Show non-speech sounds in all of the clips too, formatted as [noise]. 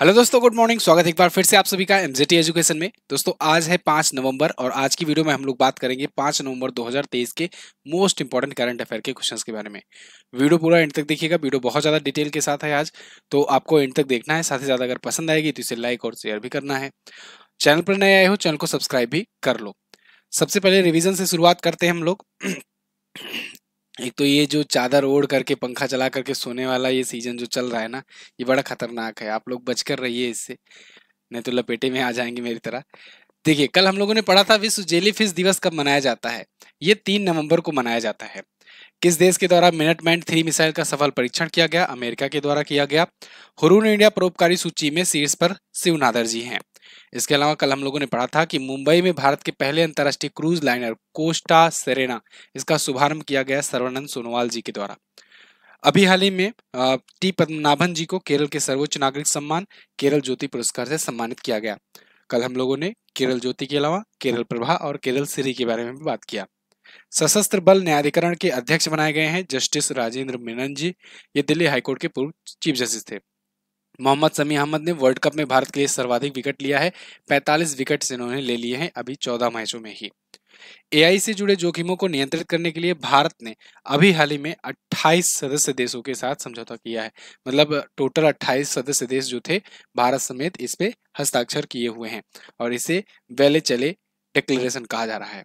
hello दोस्तों good morning स्वागत है एक बार फिर से आप सभी का एमजेटी एजुकेशन में दोस्तों आज है पाँच नवंबर और आज की वीडियो में हम लोग बात करेंगे पाँच नवंबर 2023 के मोस्ट इंपॉर्टेंट करंट अफेयर के क्वेश्चंस के बारे में वीडियो पूरा एंड तक देखिएगा वीडियो बहुत ज़्यादा डिटेल के साथ है आज तो आपको एंड तक देखना है साथ ही ज़्यादा अगर पसंद आएगी तो इसे लाइक और शेयर भी करना है चैनल पर नए आए हो चैनल को सब्सक्राइब भी कर लो सबसे पहले रिविजन से शुरुआत करते हैं हम लोग एक तो ये जो चादर ओढ़ करके पंखा चला करके सोने वाला ये सीजन जो चल रहा है ना ये बड़ा खतरनाक है आप लोग बचकर रहिए इससे नहीं तो लपेटे में आ जाएंगे मेरी तरह देखिए कल हम लोगों ने पढ़ा था विश्व जेलीफिश दिवस कब मनाया जाता है ये तीन नवंबर को मनाया जाता है किस देश के द्वारा मिनट मैं थ्री मिसाइल का सफल परीक्षण किया गया अमेरिका के द्वारा किया गया हुरून इंडिया परोपकारी सूची में शीर्ष पर शिव जी हैं इसके अलावा कल हम लोगों ने पढ़ा था कि मुंबई में भारत के पहले अंतर्राष्ट्रीय क्रूज लाइनर कोस्टा सेरेना इसका शुभारंभ किया गया सर्वानंद सोनोवाल जी के द्वारा अभी हाल ही में टी पद्मनाभन जी को केरल के सर्वोच्च नागरिक सम्मान केरल ज्योति पुरस्कार से सम्मानित किया गया कल हम लोगों ने केरल ज्योति के अलावा केरल प्रभा और केरल सिरी के बारे में भी बात किया सशस्त्र बल न्यायाधिकरण के अध्यक्ष बनाए गए हैं जस्टिस राजेंद्र मेनन जी ये दिल्ली हाईकोर्ट के पूर्व चीफ जस्टिस थे मोहम्मद समी अहमद ने वर्ल्ड कप में भारत के लिए सर्वाधिक विकेट लिया है 45 विकेट इन्होंने ले लिए हैं अभी 14 मैचों में ही एआई से जुड़े जोखिमों को नियंत्रित करने के लिए भारत ने अभी हाल ही में 28 सदस्य देशों के साथ समझौता किया है मतलब टोटल 28 सदस्य देश जो थे भारत समेत इस पे हस्ताक्षर किए हुए हैं और इसे वेले चले डिक्लेरेशन कहा जा रहा है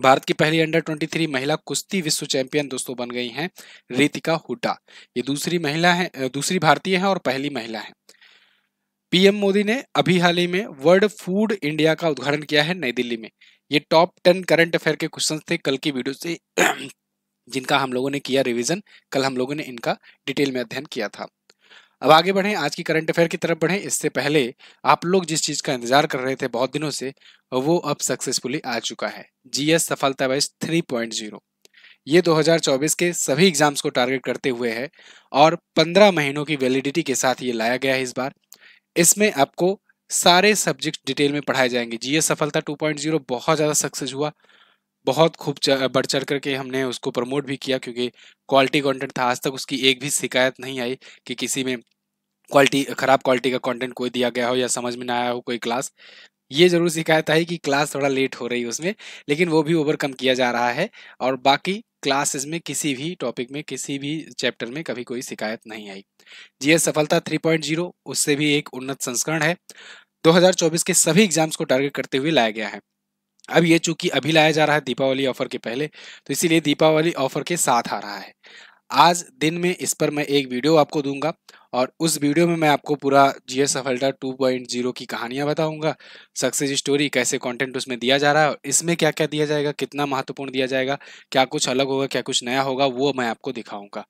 भारत की पहली अंडर 23 महिला कुश्ती विश्व चैंपियन दोस्तों बन गई हैं रितिका हुडा ये दूसरी महिला है दूसरी भारतीय है और पहली महिला है पीएम मोदी ने अभी हाल ही में वर्ल्ड फूड इंडिया का उद्घाटन किया है नई दिल्ली में ये टॉप टेन करंट अफेयर के क्वेश्चन थे कल की वीडियो से जिनका हम लोगों ने किया रिविजन कल हम लोगों ने इनका डिटेल में अध्ययन किया था अब आगे बढ़ें आज की करंट अफेयर की तरफ बढ़ें इससे पहले आप लोग जिस चीज़ का इंतजार कर रहे थे बहुत दिनों से वो अब सक्सेसफुली आ चुका है जीएस सफलता पॉइंट 3.0 ये 2024 के सभी एग्जाम्स को टारगेट करते हुए है और 15 महीनों की वैलिडिटी के साथ ये लाया गया है इस बार इसमें आपको सारे सब्जेक्ट डिटेल में पढ़ाए जाएंगे जीएस सफलता टू बहुत ज़्यादा सक्सेस हुआ बहुत खूब बढ़ चढ़ करके हमने उसको प्रमोट भी किया क्योंकि क्वालिटी कंटेंट था आज तक उसकी एक भी शिकायत नहीं आई कि किसी में क्वालिटी खराब क्वालिटी का कंटेंट कोई दिया गया हो या समझ में ना आया हो कोई क्लास ये जरूर शिकायत आई कि क्लास थोड़ा लेट हो रही है उसमें लेकिन वो भी ओवरकम किया जा रहा है और बाकी क्लासेस में किसी भी टॉपिक में किसी भी चैप्टर में कभी कोई शिकायत नहीं आई जीएस सफलता 3.0 उससे भी एक उन्नत संस्करण है 2024 के सभी एग्जाम्स को टारगेट करते हुए लाया गया है अब ये चूंकि अभी लाया जा रहा है दीपावली ऑफर के पहले तो इसीलिए दीपावली ऑफर के साथ आ रहा है आज दिन में इस पर मैं एक वीडियो आपको दूंगा और उस वीडियो में मैं आपको पूरा जी एस सफलता टू पॉइंट जीरो की कहानियाँ बताऊँगा सक्सेस स्टोरी कैसे कंटेंट उसमें दिया जा रहा है इसमें क्या क्या दिया जाएगा कितना महत्वपूर्ण दिया जाएगा क्या कुछ अलग होगा क्या कुछ नया होगा वो मैं आपको दिखाऊँगा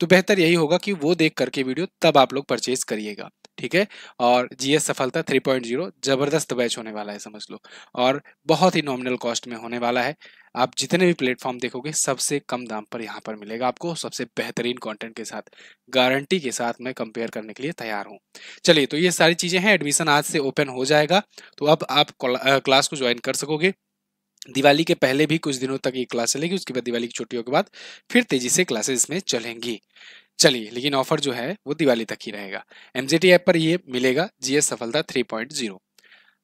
तो बेहतर यही होगा कि वो देख करके वीडियो तब आप लोग परचेज करिएगा ठीक है और जीएस सफलता 3.0 जबरदस्त बैच होने वाला है समझ लो और बहुत ही नॉमिनल कॉस्ट में होने वाला है आप जितने भी प्लेटफॉर्म देखोगे सबसे कम दाम पर यहाँ पर मिलेगा आपको सबसे बेहतरीन कंटेंट के साथ गारंटी के साथ मैं कंपेयर करने के लिए तैयार हूँ चलिए तो ये सारी चीज़ें हैं एडमिशन आज से ओपन हो जाएगा तो अब आप क्लास को ज्वाइन कर सकोगे दिवाली के पहले भी कुछ दिनों तक ये क्लास चलेगी उसके बाद दिवाली की छुट्टियों के बाद फिर तेजी से क्लासेस में चलेंगी चलिए लेकिन ऑफर जो है वो दिवाली तक ही रहेगा एम ऐप पर ये मिलेगा जीएस सफलता 3.0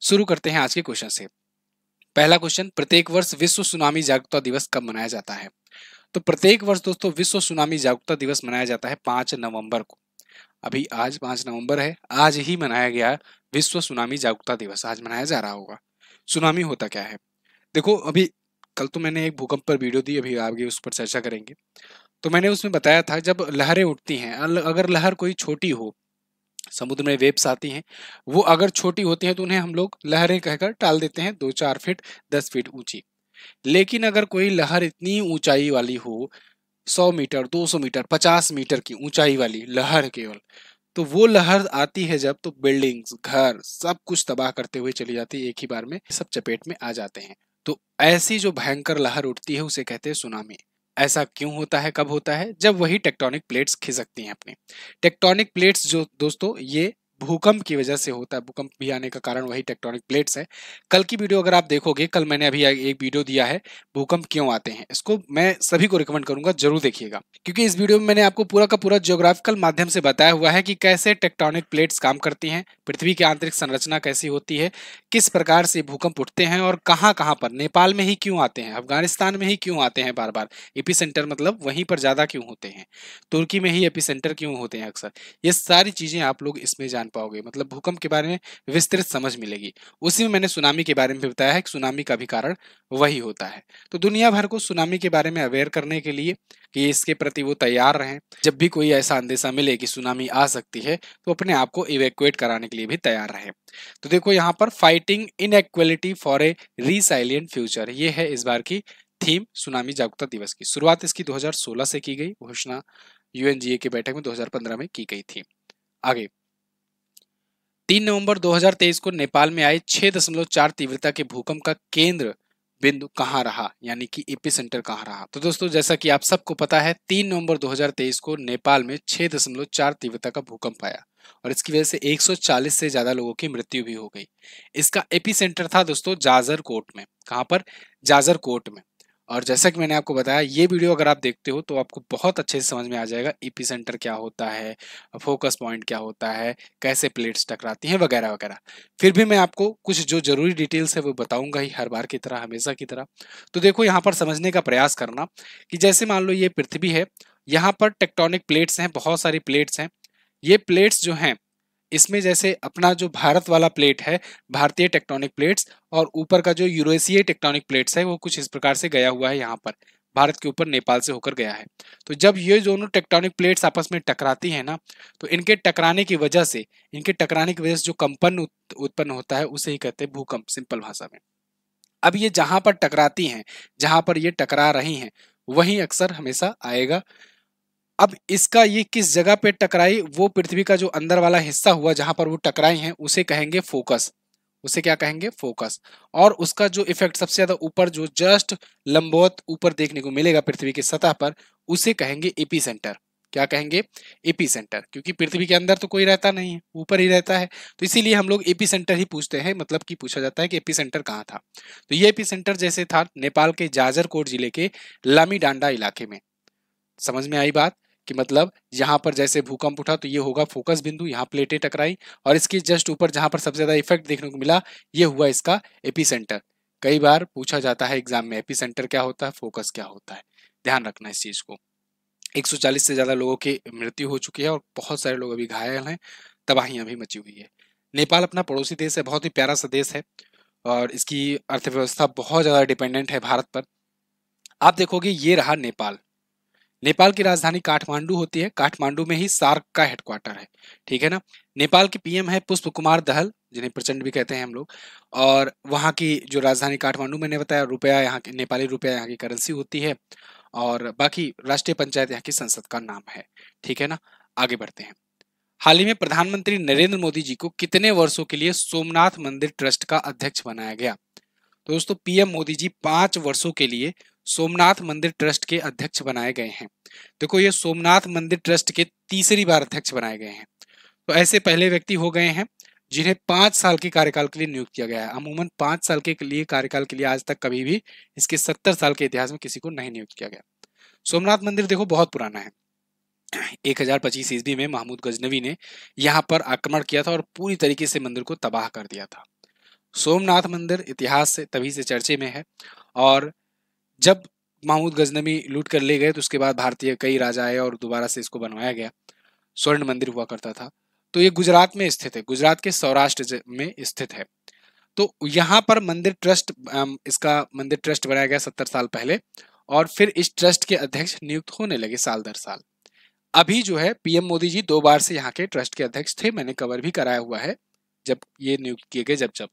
शुरू करते हैं आज के क्वेश्चन से पहला क्वेश्चन प्रत्येक वर्ष विश्व सुनामी जागरूकता दिवस कब मनाया जाता है तो प्रत्येक वर्ष दोस्तों विश्व सुनामी जागरूकता दिवस मनाया जाता है पांच नवंबर को अभी आज पांच नवंबर है आज ही मनाया गया विश्व सुनामी जागरूकता दिवस आज मनाया जा रहा होगा सुनामी होता क्या है देखो अभी कल तो मैंने एक भूकंप पर वीडियो दी अभी आगे उस पर चर्चा करेंगे तो मैंने उसमें बताया था जब लहरें उठती हैं अगर लहर कोई छोटी हो समुद्र में वेब्स आती हैं वो अगर छोटी होती हैं तो उन्हें हम लोग लहरें कहकर टाल देते हैं दो चार फीट दस फीट ऊंची लेकिन अगर कोई लहर इतनी ऊंचाई वाली हो 100 मीटर 200 मीटर 50 मीटर की ऊंचाई वाली लहर केवल तो वो लहर आती है जब तो बिल्डिंग्स घर सब कुछ तबाह करते हुए चली जाती है एक ही बार में सब चपेट में आ जाते हैं तो ऐसी जो भयंकर लहर उठती है उसे कहते हैं सुनामी ऐसा क्यों होता है कब होता है जब वही टेक्टोनिक प्लेट्स खिसकती हैं अपने टेक्टोनिक प्लेट्स जो दोस्तों ये भूकंप की वजह से होता है भूकंप भी आने का कारण वही टेक्टोनिक प्लेट्स है कल की वीडियो अगर आप देखोगे कल मैंने अभी एक वीडियो दिया है भूकंप क्यों आते हैं इसको मैं सभी को रिकमेंड करूंगा जरूर देखिएगा क्योंकि इस वीडियो में मैंने आपको पूरा का पूरा जियोग्राफिकल माध्यम से बताया हुआ है कि कैसे टेक्टोनिक प्लेट्स काम करती हैं पृथ्वी की आंतरिक संरचना कैसी होती है किस प्रकार से भूकंप उठते हैं और कहाँ कहाँ पर नेपाल में ही क्यों आते हैं अफगानिस्तान में ही क्यों आते हैं बार बार एपी सेंटर मतलब वहीं पर ज़्यादा क्यों होते हैं तुर्की में ही एपी सेंटर क्यों होते हैं अक्सर ये सारी चीज़ें आप लोग इसमें जान पाओगे मतलब भूकंप के बारे में विस्तृत समझ मिलेगी उसी में मैंने सुनामी के बारे में भी बताया है कि सुनामी का भी कारण वही होता है तो दुनिया भर को सुनामी के बारे में अवेयर करने के लिए कि इसके प्रति वो तैयार रहें जब भी कोई ऐसा अंदेशा मिले कि सुनामी आ सकती है तो अपने आप को इवेक्युएट कराने के लिए भी तैयार रहें तो देखो यहाँ पर fighting inequality for a resilient future ये है इस बार की थीम सुनामी जागरूकता दिवस की शुरुआत इसकी 2016 से की गई घोषणा यूएनजीए की बैठक में 2015 में की गई थी आगे तीन नवंबर 2023 को नेपाल में आए 6.4 तीव्रता के भूकंप का केंद्र बिंदु कहाँ रहा यानी कि एपी e सेंटर कहाँ रहा तो दोस्तों जैसा कि आप सबको पता है तीन नवंबर 2023 को नेपाल में 6.4 तीव्रता का भूकंप आया और इसकी वजह से 140 से ज्यादा लोगों की मृत्यु भी हो गई इसका एपी e सेंटर था दोस्तों जाजर कोट में कहाँ पर जाजर कोट में और जैसा कि मैंने आपको बताया ये वीडियो अगर आप देखते हो तो आपको बहुत अच्छे से समझ में आ जाएगा ईपी सेंटर क्या होता है फोकस पॉइंट क्या होता है कैसे प्लेट्स टकराती हैं वगैरह वगैरह फिर भी मैं आपको कुछ जो जरूरी डिटेल्स है वो बताऊंगा ही हर बार की तरह हमेशा की तरह तो देखो यहाँ पर समझने का प्रयास करना कि जैसे मान लो ये पृथ्वी है यहाँ पर टेक्टोनिक प्लेट्स हैं बहुत सारी प्लेट्स हैं ये प्लेट्स जो हैं इसमें जैसे अपना जो भारत वाला प्लेट है भारतीय टेक्टोनिक प्लेट्स और ऊपर का जो यूरोसीय टेक्टोनिक प्लेट्स है वो कुछ इस प्रकार से गया हुआ है यहाँ पर भारत के ऊपर नेपाल से होकर गया है तो जब ये दोनों टेक्टोनिक प्लेट्स आपस में टकराती हैं ना तो इनके टकराने की वजह से इनके टकराने की वजह से जो कंपन उत्पन्न होता है उसे ही कहते हैं भूकंप सिंपल भाषा में अब ये जहाँ पर टकराती हैं जहाँ पर ये टकरा रही हैं वहीं अक्सर हमेशा आएगा अब इसका ये किस जगह पे टकराई वो पृथ्वी का जो अंदर वाला हिस्सा हुआ जहां पर वो टकराई है उसे कहेंगे फोकस उसे क्या कहेंगे फोकस और उसका जो इफेक्ट सबसे ज्यादा ऊपर जो जस्ट लंबौत ऊपर देखने को मिलेगा पृथ्वी की सतह पर उसे कहेंगे एपी सेंटर क्या कहेंगे एपी सेंटर क्योंकि पृथ्वी के अंदर तो कोई रहता नहीं है ऊपर ही रहता है तो इसीलिए हम लोग एपी सेंटर ही पूछते हैं मतलब कि पूछा जाता है कि एपी सेंटर कहाँ था तो ये एपी सेंटर जैसे था नेपाल के जाजरकोट जिले के लामी डांडा इलाके में समझ में आई बात कि मतलब यहाँ पर जैसे भूकंप उठा तो ये होगा फोकस बिंदु यहाँ प्लेटें टकराई और इसके जस्ट ऊपर जहाँ पर सबसे ज़्यादा इफेक्ट देखने को मिला ये हुआ इसका एपी सेंटर कई बार पूछा जाता है एग्जाम में एपी सेंटर क्या होता है फोकस क्या होता है ध्यान रखना इस चीज़ को 140 से ज़्यादा लोगों की मृत्यु हो चुकी है और बहुत सारे लोग अभी घायल हैं तबाहियाँ भी मची हुई है नेपाल अपना पड़ोसी देश है बहुत ही प्यारा सा देश है और इसकी अर्थव्यवस्था बहुत ज़्यादा डिपेंडेंट है भारत पर आप देखोगे ये रहा नेपाल नेपाल की राजधानी काठमांडू होती है काठमांडू में ही सार्क का हेडक्वार्टर है ठीक है ना नेपाल के पीएम है पुष्प कुमार दहल जिन्हें प्रचंड भी कहते हैं हम लोग और वहाँ की जो राजधानी काठमांडू मैंने बताया रुपया यहाँ की नेपाली रुपया यहाँ की करेंसी होती है और बाकी राष्ट्रीय पंचायत यहाँ की संसद का नाम है ठीक है ना आगे बढ़ते हैं हाल ही में प्रधानमंत्री नरेंद्र मोदी जी को कितने वर्षों के लिए सोमनाथ मंदिर ट्रस्ट का अध्यक्ष बनाया गया तो दोस्तों पीएम मोदी जी पांच वर्षों के लिए सोमनाथ मंदिर ट्रस्ट के अध्यक्ष बनाए गए हैं देखो ये सोमनाथ मंदिर ट्रस्ट के तीसरी बार अध्यक्ष बनाए गए हैं तो ऐसे पहले व्यक्ति हो गए हैं जिन्हें पांच साल के कार्यकाल के लिए नियुक्त किया गया है अमूमन पांच साल के लिए कार्यकाल के लिए आज तक कभी भी इसके सत्तर साल के इतिहास में किसी को नहीं नियुक्त किया गया सोमनाथ मंदिर देखो बहुत पुराना है पच्चीस ईस्वी में महमूद गजनवी ने यहाँ पर आक्रमण किया था और पूरी तरीके से मंदिर को तबाह कर दिया था सोमनाथ मंदिर इतिहास से तभी से चर्चे में है और जब महमूद गजनबी लूट कर ले गए तो उसके बाद भारतीय कई राजा आए और दोबारा से इसको बनवाया गया स्वर्ण मंदिर हुआ करता था तो ये गुजरात में स्थित है गुजरात के सौराष्ट्र में स्थित है तो यहाँ पर मंदिर ट्रस्ट इसका मंदिर ट्रस्ट बनाया गया सत्तर साल पहले और फिर इस ट्रस्ट के अध्यक्ष नियुक्त होने लगे साल दर साल अभी जो है पीएम मोदी जी दो बार से यहाँ के ट्रस्ट के अध्यक्ष थे मैंने कवर भी कराया हुआ है जब ये नियुक्त किए गए जब जब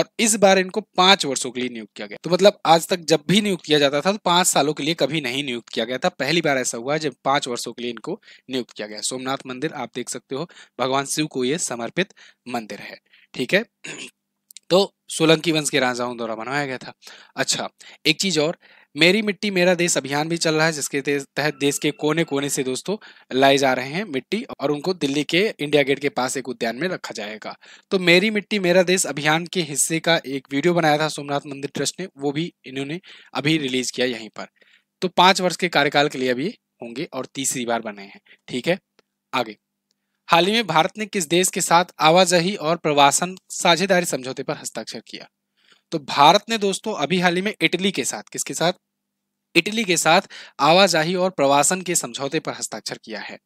और इस बार इनको पांच वर्षों के लिए नियुक्त किया गया तो मतलब आज तक जब भी नियुक्त किया जाता था तो पांच सालों के लिए कभी नहीं नियुक्त किया गया था पहली बार ऐसा हुआ जब पांच वर्षों के लिए इनको नियुक्त किया गया सोमनाथ मंदिर आप देख सकते हो भगवान शिव को यह समर्पित मंदिर है ठीक है [clears throat] तो सोलंकी वंश के राजाओं द्वारा बनवाया गया था अच्छा एक चीज और मेरी मिट्टी मेरा देश अभियान भी चल रहा है जिसके तहत देश के कोने कोने से दोस्तों लाए जा रहे हैं मिट्टी और उनको दिल्ली के इंडिया गेट के पास एक उद्यान में रखा जाएगा तो मेरी मिट्टी मेरा देश अभियान के हिस्से का एक वीडियो बनाया था सोमनाथ मंदिर ट्रस्ट ने वो भी इन्होंने अभी रिलीज किया यहीं पर तो पांच वर्ष के कार्यकाल के लिए अभी होंगे और तीसरी बार बने हैं ठीक है आगे हाल ही में भारत ने किस देश के साथ आवाजाही और प्रवासन साझेदारी समझौते पर हस्ताक्षर किया तो भारत ने दोस्तों अभी हाल ही में इटली के साथ किसके साथ इटली के साथ आवाजाही और प्रवासन के समझौते पर हस्ताक्षर किया है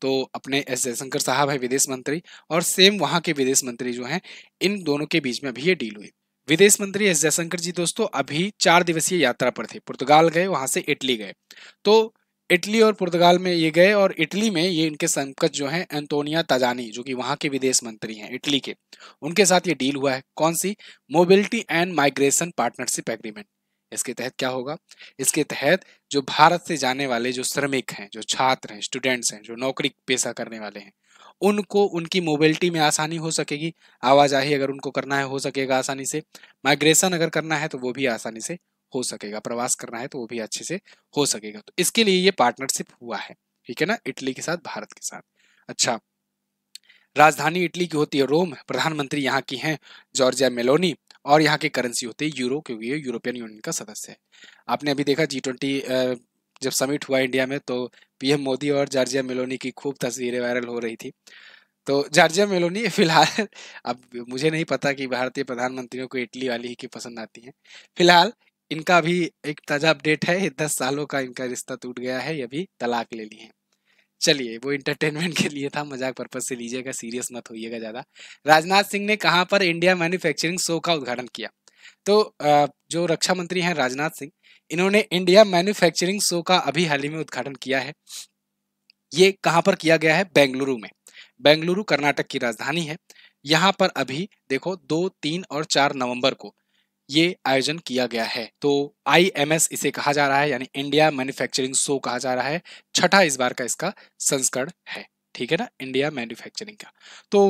तो अपने एस जयशंकर साहब है विदेश मंत्री और सेम वहां के विदेश मंत्री जो हैं इन दोनों के बीच में अभी ये डील हुई विदेश मंत्री एस जयशंकर जी दोस्तों अभी चार दिवसीय यात्रा पर थे पुर्तगाल गए वहां से इटली गए तो इटली और पुर्तगाल में ये गए और इटली में ये इनके संकट जो हैं एंतोनिया ताजानी जो कि वहाँ के विदेश मंत्री हैं इटली के उनके साथ ये डील हुआ है कौन सी mobility and migration partnership agreement इसके तहत क्या होगा इसके तहत जो भारत से जाने वाले जो श्रमिक हैं जो छात्र हैं स्टूडेंट्स हैं जो नौकरी पेशा करने वाले हैं उनको उनकी मोबिलिटी में आसानी हो सकेगी आवाजाही अगर उनको करना है हो सकेगा आसानी से माइग्रेशन अगर करना है तो वो भी आसानी से हो सकेगा प्रवास करना है तो वो भी अच्छे से हो सकेगा तो इसके लिए ये पार्टनरशिप हुआ है ठीक है ना इटली के साथ भारत के साथ अच्छा राजधानी इटली की होती है रोम प्रधानमंत्री यहाँ की हैं जॉर्जिया मेलोनी और यहाँ की करेंसी होती है यूरो क्योंकि ये यूरोपियन यूनियन का सदस्य है आपने अभी देखा जी ट्वेंटी जब समिट हुआ इंडिया में तो पीएम मोदी और जार्जिया मेलोनी की खूब तस्वीरें वायरल हो रही थी तो जार्जिया मेलोनी [laughs] फिलहाल अब मुझे नहीं पता कि भारतीय प्रधानमंत्रियों को इटली वाली ही की पसंद आती है फिलहाल इनका भी एक ताज़ा अपडेट है दस सालों का इनका रिश्ता टूट गया है ये भी तलाक ले लिए हैं चलिए वो इंटरटेनमेंट के लिए था मजाक पर्पज से लीजिएगा सीरियस मत होइएगा ज़्यादा राजनाथ सिंह ने कहाँ पर इंडिया मैन्युफैक्चरिंग शो का उद्घाटन किया तो जो रक्षा मंत्री हैं राजनाथ सिंह इन्होंने इंडिया मैन्युफैक्चरिंग शो का अभी हाल ही में उद्घाटन किया है ये कहाँ पर किया गया है बेंगलुरु में बेंगलुरु कर्नाटक की राजधानी है यहाँ पर अभी देखो दो तीन और चार नवंबर को ये आयोजन किया गया है तो आई इसे कहा जा रहा है यानी इंडिया मैन्युफैक्चरिंग शो कहा जा रहा है छठा इस बार का इसका संस्करण है ठीक है ना इंडिया मैन्युफैक्चरिंग का तो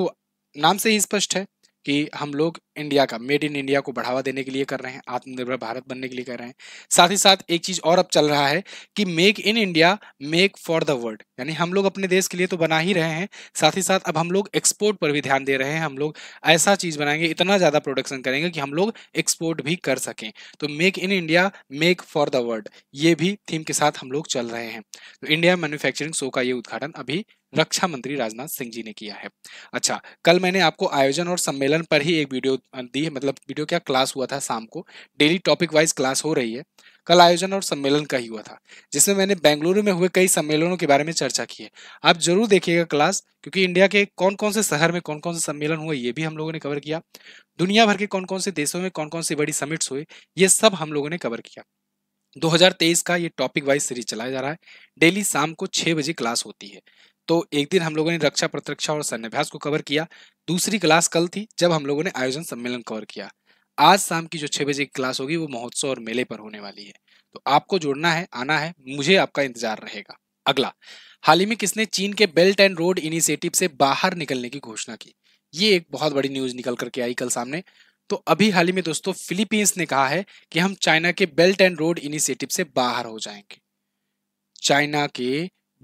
नाम से ही स्पष्ट है कि हम लोग इंडिया का मेड इन इंडिया को बढ़ावा देने के लिए कर रहे हैं आत्मनिर्भर भारत बनने के लिए कर रहे हैं साथ ही साथ एक चीज और अब चल रहा है कि make in India make for the world यानी हम लोग अपने देश के लिए तो बना ही रहे हैं साथ ही साथ अब हम लोग एक्सपोर्ट पर भी ध्यान दे रहे हैं हम लोग ऐसा चीज बनाएंगे इतना ज्यादा प्रोडक्शन करेंगे कि हम लोग एक्सपोर्ट भी कर सकें तो make in India make for the world ये भी थीम के साथ हम लोग चल रहे हैं तो इंडिया मैन्युफैक्चरिंग शो का ये उद्घाटन अभी रक्षा मंत्री राजनाथ सिंह जी ने किया है अच्छा कल मैंने आपको आयोजन और सम्मेलन पर ही एक वीडियो दी है मतलब वीडियो क्या क्लास हुआ था शाम को डेली टॉपिक वाइज क्लास हो रही है कल आयोजन और सम्मेलन का ही हुआ था जिसमें मैंने बेंगलुरु में हुए कई सम्मेलनों के बारे में चर्चा की है आप जरूर देखिएगा क्लास क्योंकि इंडिया के कौन कौन से शहर में कौन कौन से सम्मेलन हुए ये भी हम लोगों ने कवर किया दुनिया भर के कौन कौन से देशों में कौन कौन से बड़ी समिट्स हुए ये सब हम लोगों ने कवर किया 2023 का ये टॉपिक वाइज सीरीज चलाया जा रहा है डेली शाम को छः बजे क्लास होती है तो एक दिन हम लोगों ने रक्षा प्रतिरक्षा और सन्याभ्यास को कवर किया दूसरी क्लास कल थी जब हम लोगों ने आयोजन सम्मेलन कवर किया आज शाम की जो छह बजे की क्लास होगी वो महोत्सव और मेले पर होने वाली है तो आपको जुड़ना है आना है मुझे आपका इंतजार रहेगा अगला हाल ही में किसने चीन के बेल्ट एंड रोड इनिशिएटिव से बाहर निकलने की घोषणा की ये एक बहुत बड़ी न्यूज निकल करके आई कल सामने तो अभी हाल ही में दोस्तों फिलीपींस ने कहा है कि हम चाइना के बेल्ट एंड रोड इनिशिएटिव से बाहर हो जाएंगे चाइना के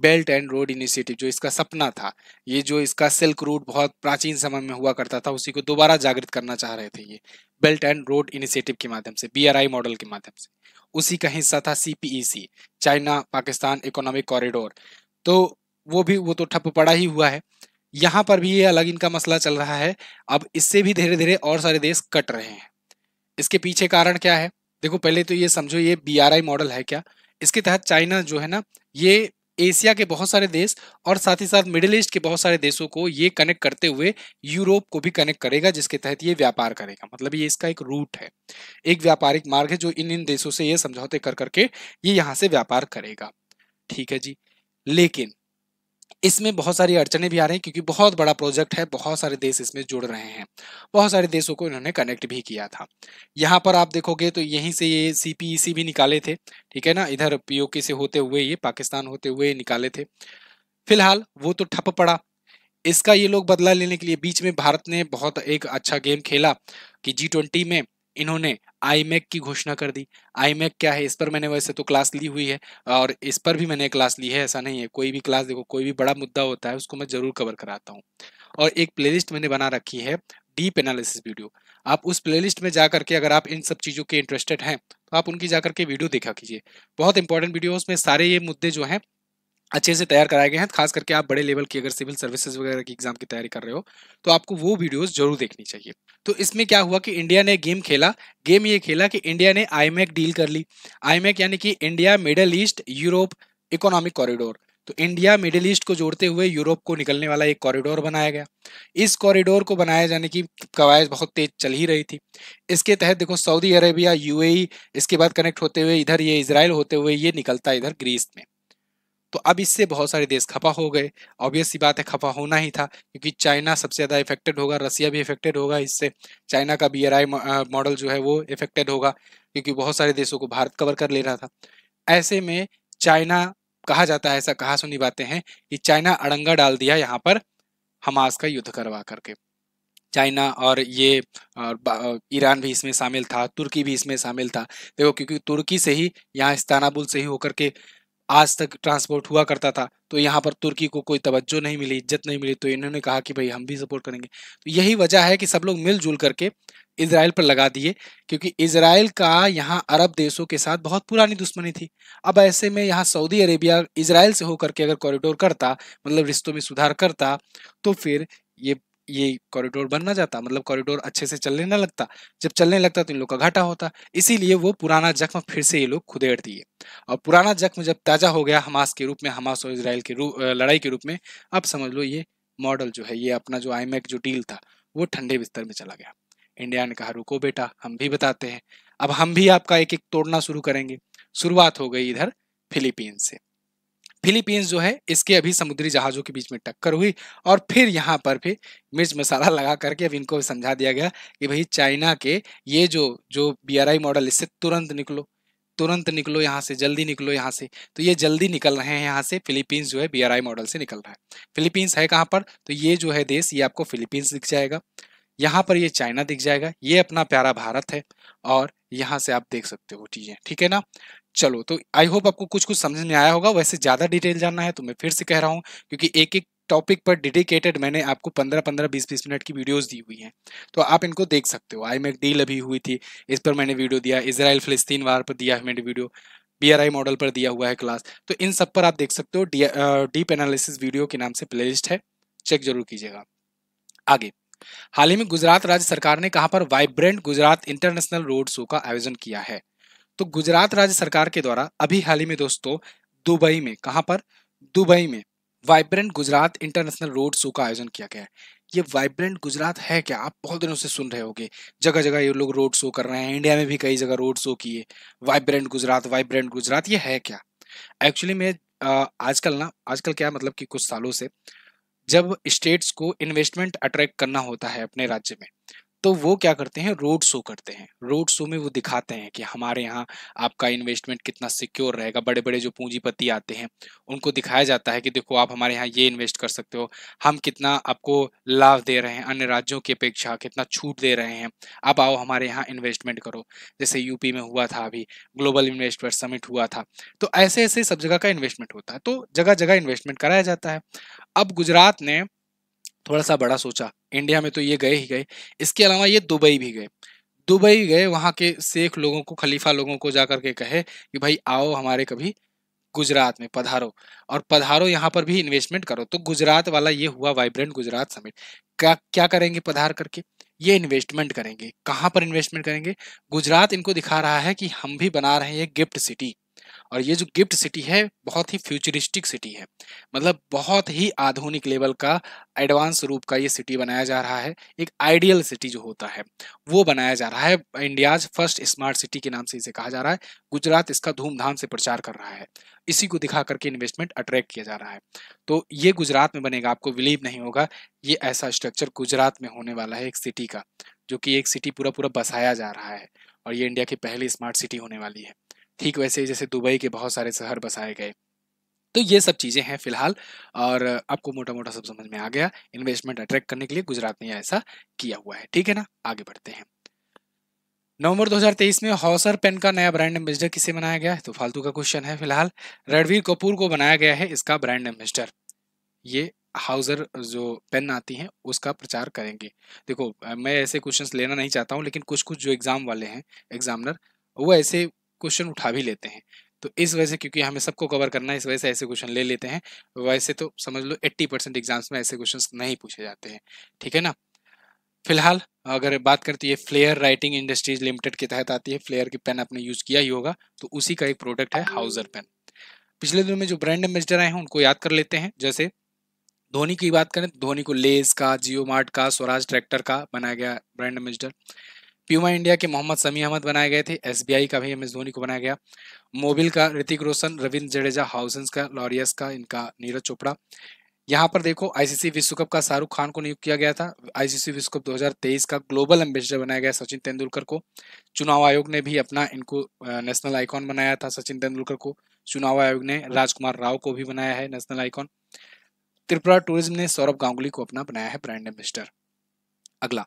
बेल्ट एंड रोड इनिशिएटिव जो इसका सपना था ये जो इसका सिल्क रूट बहुत प्राचीन समय में हुआ करता था उसी को दोबारा जागृत करना चाह रहे थे ये बेल्ट एंड रोड इनिशिएटिव के माध्यम से बी मॉडल के माध्यम से उसी का हिस्सा था C e China Pakistan economic corridor तो वो भी वो तो ठप पड़ा ही हुआ है यहाँ पर भी ये अलग इनका मसला चल रहा है अब इससे भी धीरे धीरे और सारे देश कट रहे हैं इसके पीछे कारण क्या है देखो पहले तो ये समझो ये बी मॉडल है क्या इसके तहत चाइना जो है ना ये एशिया के बहुत सारे देश और साथ ही साथ मिडिल ईस्ट के बहुत सारे देशों को ये कनेक्ट करते हुए यूरोप को भी कनेक्ट करेगा जिसके तहत ये व्यापार करेगा मतलब ये इसका एक रूट है एक व्यापारिक मार्ग है जो इन इन देशों से ये समझौते कर करके ये यहाँ से व्यापार करेगा ठीक है जी लेकिन इसमें बहुत सारी अड़चने भी आ रही हैं क्योंकि बहुत बड़ा प्रोजेक्ट है बहुत सारे देश इसमें जुड़ रहे हैं बहुत सारे देशों को इन्होंने कनेक्ट भी किया था यहाँ पर आप देखोगे तो यहीं से ये सी e भी निकाले थे ठीक है ना इधर पीओके से होते हुए ये पाकिस्तान होते हुए निकाले थे फिलहाल वो तो ठप पड़ा इसका ये लोग बदला लेने के लिए बीच में भारत ने बहुत एक अच्छा गेम खेला कि जी ट्वेंटी में इन्होंने आईमैक की घोषणा कर दी आईमैक क्या है इस पर मैंने वैसे तो क्लास ली हुई है और इस पर भी मैंने क्लास ली है ऐसा नहीं है कोई भी क्लास देखो कोई भी बड़ा मुद्दा होता है उसको मैं ज़रूर कवर कराता हूँ और एक प्लेलिस्ट मैंने बना रखी है डीप एनालिसिस वीडियो आप उस प्लेलिस्ट में जा करके अगर आप इन सब चीज़ों के इंटरेस्टेड हैं तो आप उनकी जा करके वीडियो देखा कीजिए बहुत इंपॉर्टेंट वीडियो उसमें सारे ये मुद्दे जो हैं अच्छे से तैयार कराए गए हैं खास करके आप बड़े लेवल की अगर सिविल सर्विसेज वगैरह की एग्जाम की तैयारी कर रहे हो तो आपको वो वीडियोस जरूर देखनी चाहिए तो इसमें क्या हुआ कि इंडिया ने गेम खेला गेम ये खेला कि इंडिया ने आई डील कर ली आई यानी कि India Middle East Europe economic corridor तो इंडिया मिडिल ईस्ट को जोड़ते हुए यूरोप को निकलने वाला एक कॉरिडोर बनाया गया इस कॉरिडोर को बनाए जाने की कवायद बहुत तेज चल ही रही थी इसके तहत देखो सऊदी अरेबिया यूएई इसके बाद कनेक्ट होते हुए इधर ये इसराइल होते हुए ये निकलता इधर ग्रीस में तो अब इससे बहुत सारे देश खपा हो गए ऑब्वियस सी बात है खपा होना ही था क्योंकि चाइना सबसे ज़्यादा इफेक्टेड होगा रसिया भी इफेक्टेड होगा इससे चाइना का बी मॉडल जो है वो इफेक्टेड होगा क्योंकि बहुत सारे देशों को भारत कवर कर ले रहा था ऐसे में चाइना कहा जाता है ऐसा कहा सुनी बातें हैं कि चाइना अड़ंगा डाल दिया यहाँ पर हमास का युद्ध करवा करके चाइना और ये ईरान भी इसमें शामिल था तुर्की भी इसमें शामिल था देखो क्योंकि तुर्की से ही यहाँ इस्तानाबुल से ही होकर के आज तक ट्रांसपोर्ट हुआ करता था तो यहाँ पर तुर्की को कोई तवज्जो नहीं मिली इज्जत नहीं मिली तो इन्होंने कहा कि भाई हम भी सपोर्ट करेंगे तो यही वजह है कि सब लोग मिलजुल करके इसराइल पर लगा दिए क्योंकि इसराइल का यहाँ अरब देशों के साथ बहुत पुरानी दुश्मनी थी अब ऐसे में यहाँ सऊदी अरेबिया इसराइल से होकर के अगर कॉरिडोर करता मतलब रिश्तों में सुधार करता तो फिर ये ये कॉरिडोर बनना जाता मतलब कॉरिडोर अच्छे से चलने ना लगता जब चलने लगता तो इन लोग का घाटा होता इसीलिए वो पुराना जख्म फिर से ये लोग खुदेड़ दिए और पुराना जख्म जब ताज़ा हो गया हमास के रूप में हमास और इसराइल के रूप लड़ाई के रूप में अब समझ लो ये मॉडल जो है ये अपना जो आई जो डील था वो ठंडे बिस्तर में चला गया इंडिया ने कहा रुको बेटा हम भी बताते हैं अब हम भी आपका एक एक तोड़ना शुरू करेंगे शुरुआत हो गई इधर फिलीपींस से फिलीपींस जो है इसके अभी समुद्री जहाजों के बीच में टक्कर हुई और फिर यहाँ पर भी मिर्च मसाला [laughs] लगा करके अब इनको समझा दिया गया कि भाई चाइना के ये जो जो बी मॉडल इससे तुरंत निकलो तुरंत निकलो यहाँ से जल्दी निकलो यहाँ से तो ये जल्दी निकल रहे हैं यहाँ से फिलीपींस जो है बी मॉडल से निकल रहा है फिलीपींस है कहाँ पर तो ये जो है देश ये आपको फिलीपींस दिख जाएगा यहाँ पर ये चाइना दिख जाएगा ये अपना प्यारा भारत है और यहाँ से आप देख सकते हो चीज़ें ठीक है ना चलो तो आई होप आपको कुछ कुछ समझ में आया होगा वैसे ज़्यादा डिटेल जानना है तो मैं फिर से कह रहा हूँ क्योंकि एक एक टॉपिक पर डेडिकेटेड मैंने आपको 15 15 20 20 मिनट की वीडियोस दी हुई हैं तो आप इनको देख सकते हो आई मेक डील अभी हुई थी इस पर मैंने वीडियो दिया इसराइल फिलिस्तीन वार पर दिया है मैंने वीडियो बी मॉडल पर दिया हुआ है क्लास तो इन सब पर आप देख सकते हो डीप एनालिसिस वीडियो के नाम से प्ले है चेक जरूर कीजिएगा आगे हाल ही में गुजरात राज्य सरकार ने कहा पर vibrant Gujarat international road show का आयोजन किया है तो गुजरात राज्य सरकार के द्वारा अभी हाल ही में दोस्तों दुबई में कहां पर दुबई में vibrant Gujarat international road show का आयोजन किया गया है ये वाइब्रेंट गुजरात है क्या आप बहुत दिनों से सुन रहे होंगे जगह जगह ये लोग रोड शो कर रहे हैं इंडिया में भी कई जगह रोड शो किए वाइब्रेंट गुजरात वाइब्रेंट गुजरात ये है क्या एक्चुअली मैं आजकल ना आजकल क्या मतलब कि कुछ सालों से जब स्टेट्स को इन्वेस्टमेंट अट्रैक्ट करना होता है अपने राज्य में तो वो क्या करते हैं रोड शो करते हैं रोड शो में वो दिखाते हैं कि हमारे यहाँ आपका इन्वेस्टमेंट कितना सिक्योर रहेगा बड़े बड़े जो पूंजीपति आते हैं उनको दिखाया जाता है कि देखो आप हमारे यहाँ ये इन्वेस्ट कर सकते हो हम कितना आपको लाभ दे रहे हैं अन्य राज्यों की अपेक्षा कितना छूट दे रहे हैं अब आओ हमारे यहाँ इन्वेस्टमेंट करो जैसे यूपी में हुआ था अभी ग्लोबल इन्वेस्टमेंट समिट हुआ था तो ऐसे ऐसे सब जगह का इन्वेस्टमेंट होता है तो जगह जगह इन्वेस्टमेंट कराया जाता है अब गुजरात ने थोड़ा सा बड़ा सोचा इंडिया में तो ये गए ही गए इसके अलावा ये दुबई भी गए दुबई गए वहाँ के शेख लोगों को खलीफा लोगों को जा करके कहे कि भाई आओ हमारे कभी गुजरात में पधारो और पधारो यहाँ पर भी इन्वेस्टमेंट करो तो गुजरात वाला ये हुआ वाइब्रेंट गुजरात समिट क्या क्या करेंगे पधार करके ये इन्वेस्टमेंट करेंगे कहाँ पर इन्वेस्टमेंट करेंगे गुजरात इनको दिखा रहा है कि हम भी बना रहे हैं गिफ्ट सिटी और ये जो गिफ्ट सिटी है बहुत ही फ्यूचरिस्टिक सिटी है मतलब बहुत ही आधुनिक लेवल का एडवांस रूप का ये सिटी बनाया जा रहा है एक आइडियल सिटी जो होता है वो बनाया जा रहा है इंडियाज फर्स्ट स्मार्ट सिटी के नाम से इसे कहा जा रहा है गुजरात इसका धूमधाम से प्रचार कर रहा है इसी को दिखा करके इन्वेस्टमेंट अट्रैक्ट किया जा रहा है तो ये गुजरात में बनेगा आपको बिलीव नहीं होगा ये ऐसा स्ट्रक्चर गुजरात में होने वाला है एक सिटी का जो कि एक सिटी पूरा पूरा बसाया जा रहा है और ये इंडिया की पहली स्मार्ट सिटी होने वाली है ठीक वैसे ही जैसे दुबई के बहुत सारे शहर बसाए गए तो ये सब चीज़ें हैं फिलहाल और आपको मोटा मोटा सब समझ में आ गया इन्वेस्टमेंट अट्रैक्ट करने के लिए गुजरात ने ऐसा किया हुआ है ठीक है ना आगे बढ़ते हैं नवंबर 2023 में हॉसर पेन का नया ब्रांड एम्बेसडर किसे बनाया गया है तो फालतू का क्वेश्चन है फिलहाल रणवीर कपूर को बनाया गया है इसका ब्रांड एम्बेसडर ये हाउजर जो पेन आती हैं उसका प्रचार करेंगे देखो मैं ऐसे क्वेश्चंस लेना नहीं चाहता हूँ लेकिन कुछ कुछ जो एग्ज़ाम वाले हैं एग्जामिनर वो ऐसे क्वेश्चन उठा भी लेते हैं तो इस वजह से क्योंकि हमें सबको कवर करना है इस वजह से ऐसे क्वेश्चन ले लेते हैं वैसे तो समझ लो 80 परसेंट एग्जाम्स में ऐसे क्वेश्चन नहीं पूछे जाते हैं ठीक है ना फिलहाल अगर बात करती है फ्लेयर राइटिंग इंडस्ट्रीज लिमिटेड के तहत आती है फ्लेयर की पेन आपने यूज़ किया ही होगा तो उसी का एक प्रोडक्ट है हाउजर पेन पिछले दिनों में जो ब्रांड एम्बेसडर आए हैं उनको याद कर लेते हैं जैसे धोनी की बात करें तो धोनी को लेज का जियो मार्ट का स्वराज ट्रैक्टर का बनाया गया ब्रांड एम्बेसडर प्यूमा इंडिया के मोहम्मद समी अहमद बनाए गए थे एसबीआई का भी एम एस धोनी को बनाया गया मोबिल का ऋतिक रोशन रविंद्र जडेजा हाउसेंस का लॉरियस का इनका नीरज चोपड़ा यहाँ पर देखो आईसीसी विश्व कप का शाहरुख खान को नियुक्त किया गया था आईसीसी विश्व कप 2023 का ग्लोबल एम्बेसडर बनाया गया सचिन तेंदुलकर को चुनाव आयोग ने भी अपना इनको नेशनल आइकॉन बनाया था सचिन तेंदुलकर को चुनाव आयोग ने राजकुमार राव को भी बनाया है नेशनल आइकॉन त्रिपुरा टूरिज्म ने सौरभ गांगुली को अपना बनाया है ब्रांड एम्बेसडर अगला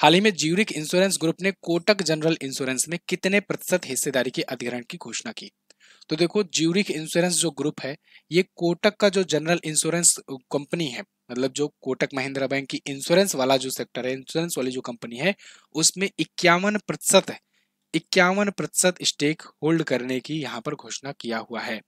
हाल ही में ज्यूरिक इंश्योरेंस ग्रुप ने कोटक जनरल इंश्योरेंस में कितने प्रतिशत हिस्सेदारी के अधिग्रहण की घोषणा की तो देखो ज्यूरिक इंश्योरेंस जो ग्रुप है ये कोटक का जो जनरल इंश्योरेंस कंपनी है मतलब जो कोटक महिंद्रा बैंक की इंश्योरेंस वाला जो सेक्टर है इंश्योरेंस वाली जो कंपनी है उसमें इक्यावन प्रतिशत इक्यावन प्रतिशत स्टेक होल्ड करने की यहाँ पर घोषणा किया हुआ है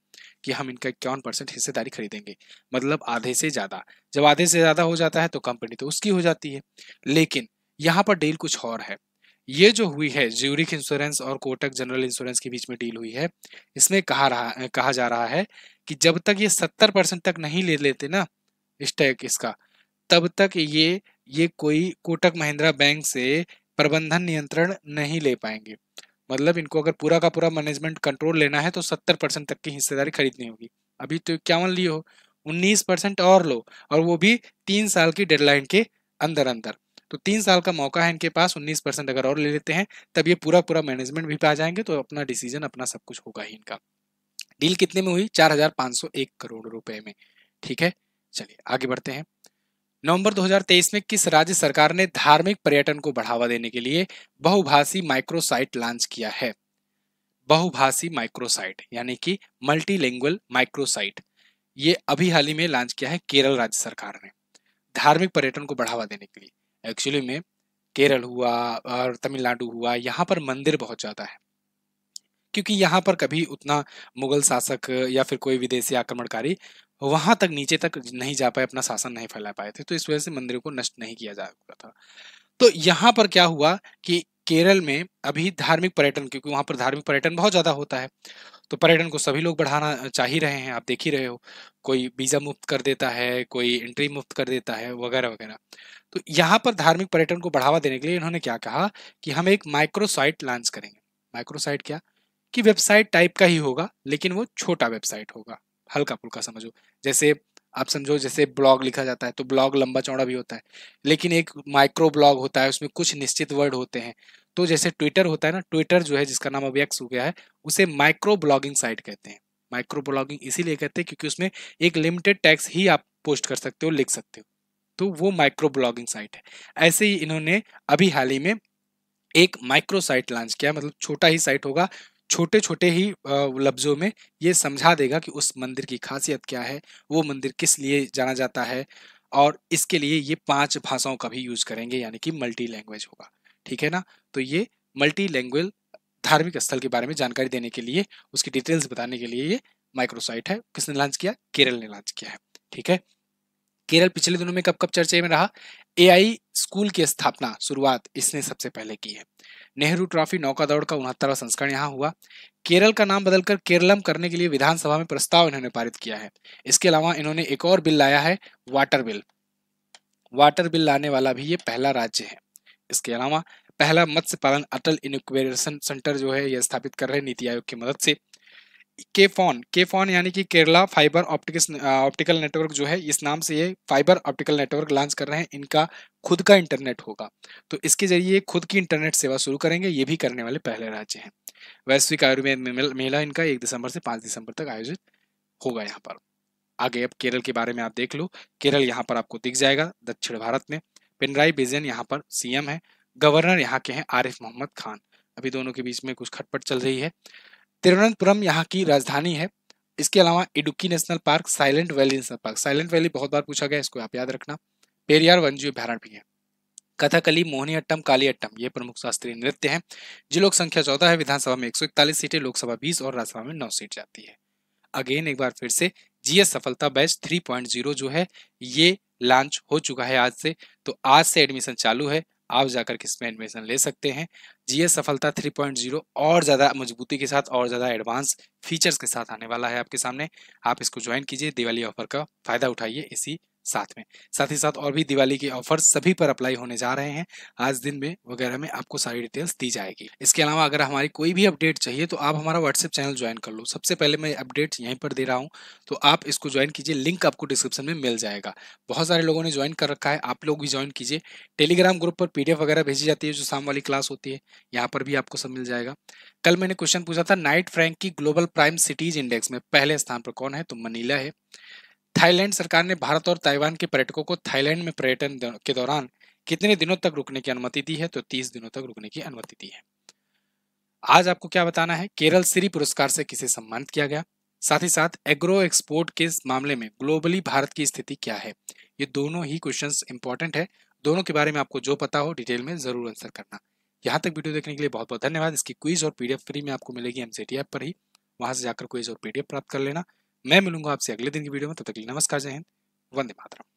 कि हम इनका इक्यावन परसेंट हिस्सेदारी खरीदेंगे मतलब आधे से ज़्यादा जब आधे से ज़्यादा हो जाता है तो कंपनी तो उसकी हो जाती है लेकिन यहाँ पर डील कुछ और है ये जो हुई है ज्यूरिक इंश्योरेंस और कोटक जनरल इंश्योरेंस के बीच में डील हुई है इसमें कहा रहा कहा जा रहा है कि जब तक ये सत्तर परसेंट तक नहीं ले लेते ना स्टैक इस इसका तब तक ये ये कोई कोटक महिंद्रा बैंक से प्रबंधन नियंत्रण नहीं ले पाएंगे मतलब इनको अगर पूरा का पूरा मैनेजमेंट कंट्रोल लेना है तो सत्तर परसेंट तक की हिस्सेदारी खरीदनी होगी अभी तो इक्यावन ली हो उन्नीस परसेंट और लो और वो भी तीन साल की डेडलाइन के अंदर अंदर तो तीन साल का मौका है इनके पास उन्नीस परसेंट अगर और ले लेते हैं तब ये पूरा पूरा मैनेजमेंट भी पा जाएंगे तो अपना डिसीजन अपना सब कुछ होगा ही इनका डील कितने में हुई चार हजार पाँच सौ एक करोड़ रुपए में ठीक है चलिए आगे बढ़ते हैं नवंबर 2023 में किस राज्य सरकार ने धार्मिक पर्यटन को बढ़ावा देने के लिए बहुभाषी माइक्रोसाइट लॉन्च किया है बहुभाषी माइक्रोसाइट यानी कि मल्टीलिंगुअल माइक्रोसाइट ये अभी हाल ही में लॉन्च किया है केरल राज्य सरकार ने धार्मिक पर्यटन को बढ़ावा देने के लिए एक्चुअली में केरल हुआ और तमिलनाडु हुआ यहाँ पर मंदिर बहुत ज़्यादा है क्योंकि यहाँ पर कभी उतना मुगल शासक या फिर कोई विदेशी आक्रमणकारी वहाँ तक नीचे तक नहीं जा पाए अपना शासन नहीं फैला पाए थे तो इस वजह से मंदिरों को नष्ट नहीं किया जा सकता था तो यहाँ पर क्या हुआ कि केरल में अभी धार्मिक पर्यटन क्योंकि वहाँ पर धार्मिक पर्यटन बहुत ज़्यादा होता है तो पर्यटन को सभी लोग बढ़ाना चाह ही रहे हैं आप देख ही रहे हो कोई वीज़ा मुफ्त कर देता है कोई एंट्री मुफ्त कर देता है वगैरह वगैरह तो यहाँ पर धार्मिक पर्यटन को बढ़ावा देने के लिए इन्होंने क्या कहा कि हम एक माइक्रोसाइट लॉन्च करेंगे माइक्रोसाइट क्या कि वेबसाइट टाइप का ही होगा लेकिन वो छोटा वेबसाइट होगा हल्का फुल्का समझो जैसे आप समझो जैसे ब्लॉग लिखा जाता है तो ब्लॉग लंबा चौड़ा भी होता है लेकिन एक माइक्रो ब्लॉग होता है उसमें कुछ निश्चित वर्ड होते हैं तो जैसे ट्विटर होता है ना ट्विटर जो है जिसका नाम अभी एक्स हो गया है उसे माइक्रो ब्लॉगिंग साइट कहते हैं माइक्रो ब्लॉगिंग इसीलिए कहते हैं क्योंकि उसमें एक लिमिटेड टैक्स ही आप पोस्ट कर सकते हो लिख सकते हो तो वो माइक्रो ब्लॉगिंग साइट है ऐसे ही इन्होंने अभी हाल ही में एक माइक्रो साइट लॉन्च किया मतलब छोटा ही साइट होगा छोटे छोटे ही लफ्ज़ों में ये समझा देगा कि उस मंदिर की खासियत क्या है वो मंदिर किस लिए जाना जाता है और इसके लिए ये पांच भाषाओं का भी यूज करेंगे यानी कि मल्टी लैंग्वेज होगा ठीक है ना तो ये मल्टी लैंग्वेज धार्मिक स्थल के बारे में जानकारी देने के लिए उसकी डिटेल्स बताने के लिए ये माइक्रोसाइट है किसने लॉन्च किया केरल ने लॉन्च किया है ठीक है केरल पिछले दिनों में कब कब चर्चे में रहा एआई स्कूल की स्थापना शुरुआत इसने सबसे पहले की है नेहरू ट्रॉफी नौका दौड़ का उनहत्तरवा संस्करण यहाँ हुआ केरल का नाम बदलकर केरलम करने के लिए विधानसभा में प्रस्ताव इन्होंने पारित किया है इसके अलावा इन्होंने एक और बिल लाया है वाटर बिल वाटर बिल लाने वाला भी ये पहला राज्य है इसके अलावा पहला मत्स्य पालन अटल इनक्वेशन सेंटर जो है यह स्थापित कर रहे नीति आयोग की मदद से केफॉन केफॉन यानी कि Kerala fibre optics optical network जो है इस नाम से ये फाइबर ऑप्टिकल नेटवर्क लॉन्च कर रहे हैं इनका खुद का इंटरनेट होगा तो इसके जरिए खुद की इंटरनेट सेवा शुरू करेंगे ये भी करने वाले पहले राज्य हैं वैश्विक आयुर्वेद मेला इनका एक दिसंबर से पाँच दिसंबर तक आयोजित होगा यहाँ पर आगे अब केरल के बारे में आप देख लो केरल यहाँ पर आपको दिख जाएगा दक्षिण भारत में पिनराई बिजन यहाँ पर सीएम है गवर्नर यहाँ के हैं आरिफ मोहम्मद खान अभी दोनों के बीच में कुछ खटपट चल रही है तिरुवनंतपुरम यहाँ की राजधानी है इसके अलावा Idukki national park Silent Valley national park Silent Valley बहुत बार पूछा गया इसको आप याद रखना पेरियार वनजीव भैरण भी है कथकली मोहनी अट्टम काली अट्टम ये प्रमुख शास्त्रीय नृत्य हैं जो लोक संख्या चौदह है विधानसभा में इकतालीस सीटें लोकसभा बीस और राज्यसभा में नौ सीट जाती है अगेन एक बार फिर से जीएस सफलता बैच 3.0 जो है ये लॉन्च हो चुका है आज से तो आज से एडमिशन चालू है आप जाकर के इसमें एडमिशन ले सकते हैं जीएस सफलता 3.0 और ज़्यादा मजबूती के साथ और ज़्यादा एडवांस फीचर्स के साथ आने वाला है आपके सामने आप इसको ज्वाइन कीजिए दिवाली ऑफर का फ़ायदा उठाइए इसी साथ में साथ ही साथ और भी दिवाली के ऑफर सभी पर अप्लाई होने जा रहे हैं आज दिन में वगैरह में आपको सारी डिटेल्स दी जाएगी इसके अलावा अगर हमारी कोई भी अपडेट चाहिए तो आप हमारा व्हाट्सएप चैनल ज्वाइन कर लो सबसे पहले मैं अपडेट यहीं पर दे रहा हूँ तो आप इसको ज्वाइन कीजिए लिंक आपको डिस्क्रिप्शन में मिल जाएगा बहुत सारे लोगों ने ज्वाइन कर रखा है आप लोग भी ज्वाइन कीजिए टेलीग्राम ग्रुप पर पीडीएफ वगैरह भेजी जाती है जो शाम वाली क्लास होती है यहाँ पर भी आपको सब मिल जाएगा कल मैंने क्वेश्चन पूछा था नाइट फ्रैंक की ग्लोबल प्राइम सिटीज इंडेक्स में पहले स्थान पर कौन है तो मनीला है थाईलैंड सरकार ने भारत और ताइवान के पर्यटकों को थाईलैंड में पर्यटन के दौरान कितने दिनों तक रुकने की अनुमति दी है तो तीस दिनों तक रुकने की अनुमति दी है आज आपको क्या बताना है केरल सिरी पुरस्कार से किसे सम्मानित किया गया साथ ही साथ एग्रो एक्सपोर्ट के मामले में ग्लोबली भारत की स्थिति क्या है ये दोनों ही क्वेश्चन इंपॉर्टेंट है दोनों के बारे में आपको जो पता हो डिटेल में जरूर आंसर करना यहाँ तक वीडियो देखने के लिए बहुत बहुत धन्यवाद इसकी क्विज और पीडीएफ फ्री में आपको मिलेगी एमसीटी ऐप पर ही वहां से जाकर क्विज और पीडीएफ प्राप्त कर लेना मैं मिलूंगा आपसे अगले दिन की वीडियो में तब तक के लिए नमस्कार जय हिंद वंदे मातरम